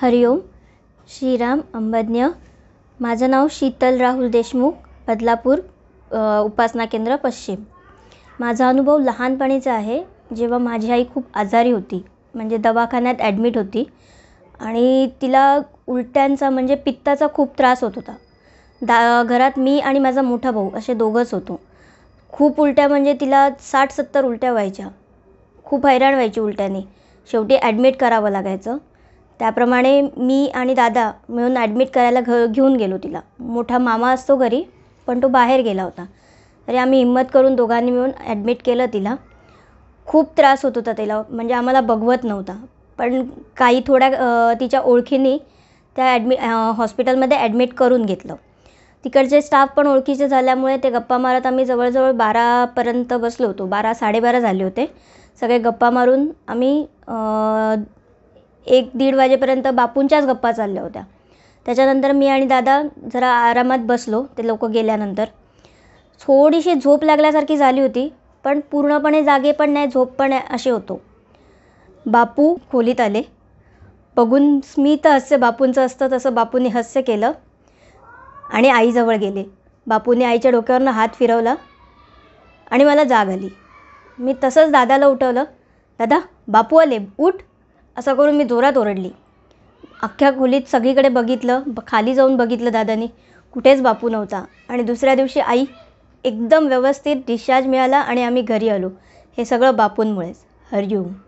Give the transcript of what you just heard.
हरिओम श्रीराम अंबज्ञ माझं नाव शीतल राहुल देशमुख बदलापूर उपासना केंद्र पश्चिम माझा अनुभव लहानपणीचा आहे जेव्हा माझी आई खूप आजारी होती म्हणजे दवाखान्यात ॲडमिट होती आणि तिला उलट्यांचा म्हणजे पित्ताचा खूप त्रास होत होता दा घरात मी आणि माझा मोठा भाऊ असे दोघंच होतो खूप उलट्या म्हणजे तिला साठ सत्तर उलट्या व्हायच्या खूप हैराण व्हायची उलट्याने शेवटी ॲडमिट करावं लागायचं त्याप्रमाणे मी आणि दादा मिळून ॲडमिट करायला घ घेऊन गेलो तिला मोठा मामा असतो घरी पण तो बाहेर गेला होता तरी आम्ही हिंमत करून दोघांनी मिळून ॲडमिट केलं तिला खूप त्रास होत होता तिला म्हणजे आम्हाला बघवत नव्हता पण काही थोड्या तिच्या ओळखीने त्या ॲडमि हॉस्पिटलमध्ये ॲडमिट करून घेतलं तिकडचे स्टाफ पण ओळखीचे झाल्यामुळे ते गप्पा मारत आम्ही जवळजवळ बारापर्यंत बसलो होतो बारा साडेबारा झाले होते सगळे गप्पा मारून आम्ही एक दीड वाजेपर्यंत बापूंच्याच गप्पा चालल्या होत्या त्याच्यानंतर मी आणि दादा जरा आरामात बसलो ते लोक गेल्यानंतर थोडीशी झोप लागल्यासारखी झाली होती पण पूर्णपणे जागे पण नाही झोप पण असे होतो बापू खोलीत आले बघून स्मित हस्य बापूंचं असतं तसं बापूंनी हस्य केलं आणि आईजवळ गेले बापूने आईच्या डोक्यावरनं हात फिरवला आणि मला जाग आली मी तसंच दादाला उठवलं दादा बापू आले उठ असं करून मी जोरात ओरडली अख्ख्या खोलीत सगळीकडे बघितलं ब खाली जाऊन बघितलं दादानी कुठेच बापू नव्हता आणि दुसऱ्या दिवशी आई एकदम व्यवस्थित डिस्चार्ज मिळाला आणि आम्ही घरी आलो हे सगळं बापूंमुळेच हरिओम